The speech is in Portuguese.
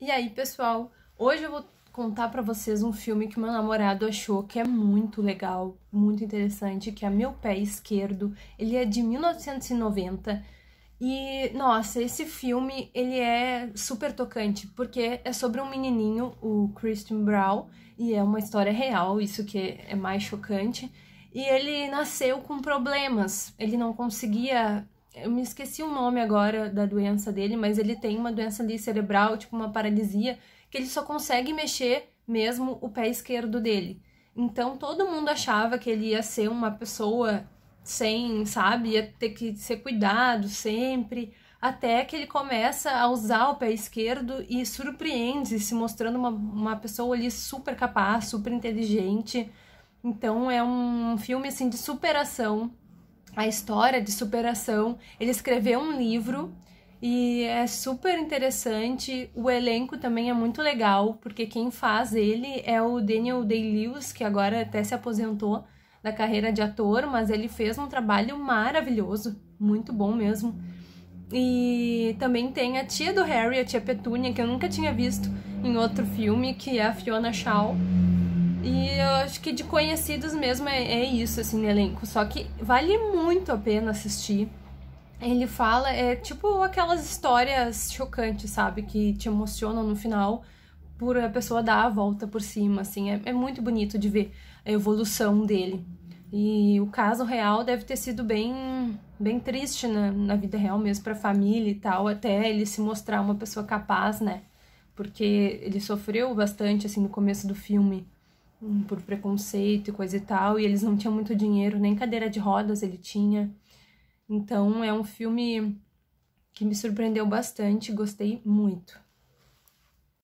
E aí, pessoal, hoje eu vou contar para vocês um filme que meu namorado achou que é muito legal, muito interessante, que é Meu Pé Esquerdo. Ele é de 1990 e, nossa, esse filme, ele é super tocante, porque é sobre um menininho, o Christian Brown, e é uma história real, isso que é mais chocante. E ele nasceu com problemas, ele não conseguia eu me esqueci o nome agora da doença dele, mas ele tem uma doença ali cerebral, tipo uma paralisia, que ele só consegue mexer mesmo o pé esquerdo dele. Então todo mundo achava que ele ia ser uma pessoa sem, sabe, ia ter que ser cuidado sempre, até que ele começa a usar o pé esquerdo e surpreende, se mostrando uma, uma pessoa ali super capaz, super inteligente. Então é um filme assim de superação a história de superação. Ele escreveu um livro e é super interessante. O elenco também é muito legal, porque quem faz ele é o Daniel Day-Lewis, que agora até se aposentou da carreira de ator, mas ele fez um trabalho maravilhoso, muito bom mesmo. E também tem a tia do Harry, a tia Petúnia, que eu nunca tinha visto em outro filme, que é a Fiona Shaw. E eu acho que de conhecidos mesmo é, é isso, assim, no elenco. Só que vale muito a pena assistir. Ele fala, é tipo aquelas histórias chocantes, sabe? Que te emocionam no final por a pessoa dar a volta por cima, assim. É, é muito bonito de ver a evolução dele. E o caso real deve ter sido bem, bem triste na, na vida real mesmo, pra família e tal, até ele se mostrar uma pessoa capaz, né? Porque ele sofreu bastante, assim, no começo do filme Hum, por preconceito e coisa e tal, e eles não tinham muito dinheiro, nem cadeira de rodas ele tinha. Então é um filme que me surpreendeu bastante, gostei muito.